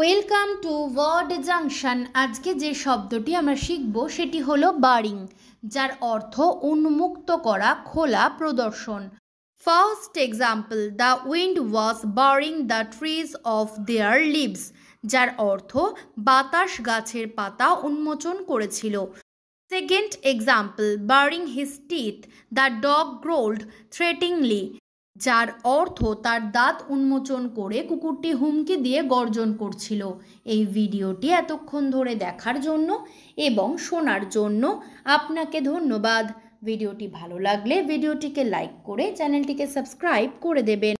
welcome to word junction আজকে যে শব্দটি আমরা শিখব সেটি হলো বারিং যার অর্থ উন্মুক্ত করা খোলা প্রদর্শন first example the wind was baring the trees of their leaves যার অর্থ বাতাস গাছের পাতা উন্মোচন করেছিল second example baring his teeth the dog growled threateningly যার অর্থ তার দাঁত উন্মোচন করে কুকুরটি হুমকি দিয়ে গর্জন করছিল এই ভিডিওটি এতক্ষণ ধরে দেখার জন্য এবং শোনার জন্য আপনাকে ধন্যবাদ ভিডিওটি ভালো লাগলে ভিডিওটিকে লাইক করে চ্যানেলটিকে সাবস্ক্রাইব করে দেবেন